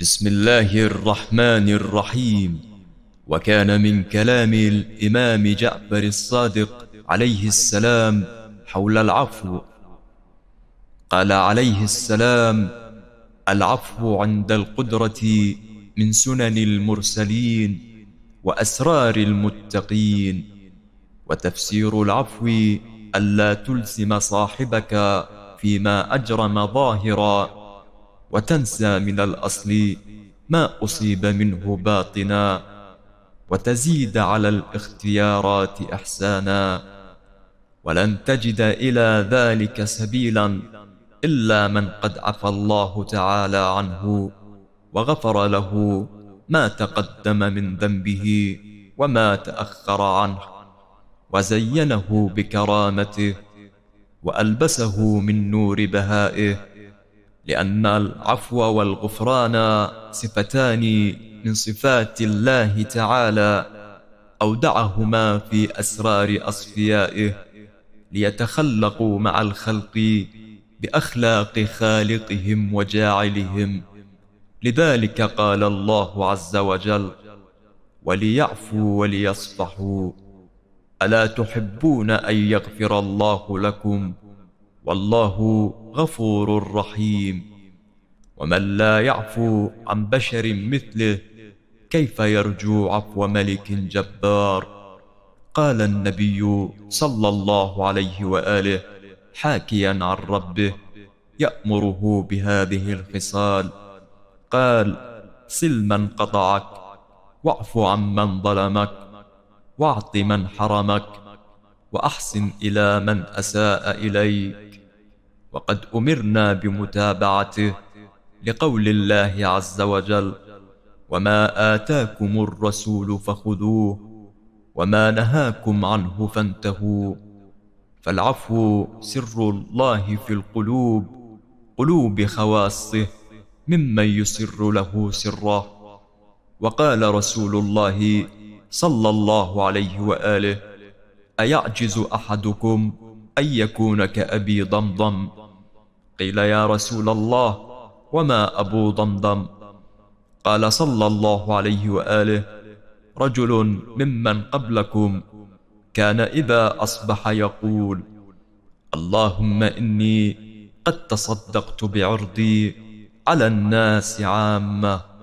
بسم الله الرحمن الرحيم وكان من كلام الإمام جعفر الصادق عليه السلام حول العفو قال عليه السلام العفو عند القدرة من سنن المرسلين وأسرار المتقين وتفسير العفو ألا تلزم صاحبك فيما أجرم ظاهرا وتنسى من الأصل ما أصيب منه باطنا وتزيد على الاختيارات إحسانا ولن تجد إلى ذلك سبيلا إلا من قد عفى الله تعالى عنه وغفر له ما تقدم من ذنبه وما تأخر عنه وزينه بكرامته وألبسه من نور بهائه لأن العفو والغفران صفتان من صفات الله تعالى أودعهما في أسرار أصفيائه ليتخلقوا مع الخلق بأخلاق خالقهم وجاعلهم لذلك قال الله عز وجل وليعفوا وليصفحوا ألا تحبون أن يغفر الله لكم؟ والله غفور رحيم ومن لا يعفو عن بشر مثله كيف يرجو عفو ملك جبار قال النبي صلى الله عليه واله حاكيا عن ربه يامره بهذه الخصال قال صل من قطعك واعف عمن ظلمك واعط من حرمك واحسن الى من اساء اليك وقد امرنا بمتابعته لقول الله عز وجل وما اتاكم الرسول فخذوه وما نهاكم عنه فانتهوا فالعفو سر الله في القلوب قلوب خواصه ممن يسر له سره وقال رسول الله صلى الله عليه واله أيعجز أحدكم أن يكون كأبي ضمضم قيل يا رسول الله وما أبو ضمضم قال صلى الله عليه وآله رجل ممن قبلكم كان إذا أصبح يقول اللهم إني قد تصدقت بعرضي على الناس عامه